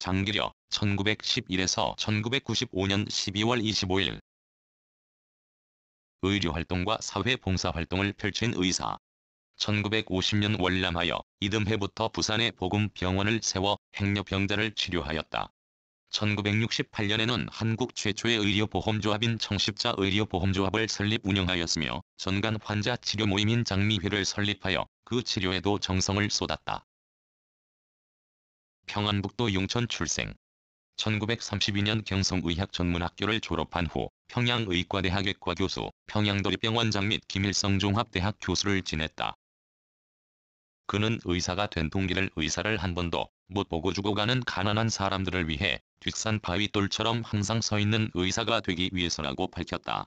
장기려 1911에서 1995년 12월 25일 의료활동과 사회봉사활동을 펼친 의사 1950년 월남하여 이듬해부터 부산에 보금병원을 세워 행려병자를 치료하였다. 1968년에는 한국 최초의 의료보험조합인 청십자 의료보험조합을 설립 운영하였으며 전간 환자 치료 모임인 장미회를 설립하여 그 치료에도 정성을 쏟았다. 평안북도 용천 출생. 1932년 경성의학 전문학교를 졸업한 후 평양의과대학 외과 교수, 평양도립병원장 및 김일성 종합대학 교수를 지냈다. 그는 의사가 된 동기를 의사를 한 번도 못 보고 죽어가는 가난한 사람들을 위해 뒷산 바위돌처럼 항상 서 있는 의사가 되기 위해서라고 밝혔다.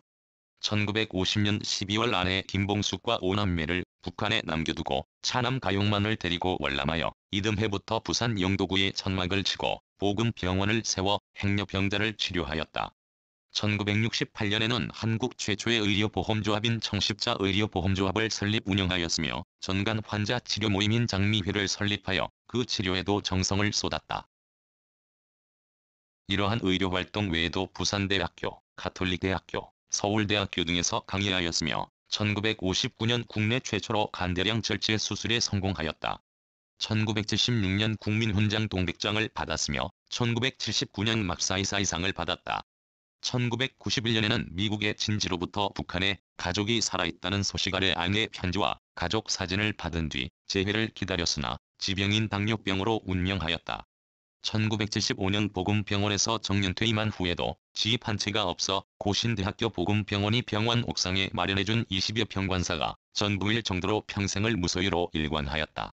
1950년 12월 안에 김봉숙과 오남매를 북한에 남겨두고 차남 가용만을 데리고 월남하여 이듬해부터 부산 영도구에 천막을 치고 보금병원을 세워 행려병자를 치료하였다. 1968년에는 한국 최초의 의료보험조합인 청십자 의료보험조합을 설립 운영하였으며 전간 환자 치료 모임인 장미회를 설립하여 그 치료에도 정성을 쏟았다. 이러한 의료활동 외에도 부산대학교, 가톨릭대학교, 서울대학교 등에서 강의하였으며 1959년 국내 최초로 간대량 절제 수술에 성공하였다. 1976년 국민훈장 동백장을 받았으며 1979년 막사이사이상을 받았다. 1991년에는 미국의 진지로부터 북한에 가족이 살아있다는 소식 아래 아내 편지와 가족 사진을 받은 뒤 재회를 기다렸으나 지병인 당뇨병으로 운명하였다. 1975년 보금병원에서 정년퇴임한 후에도 지입 한 채가 없어 고신대학교 보금병원이 병원 옥상에 마련해준 20여 평관사가 전부일 정도로 평생을 무소유로 일관하였다.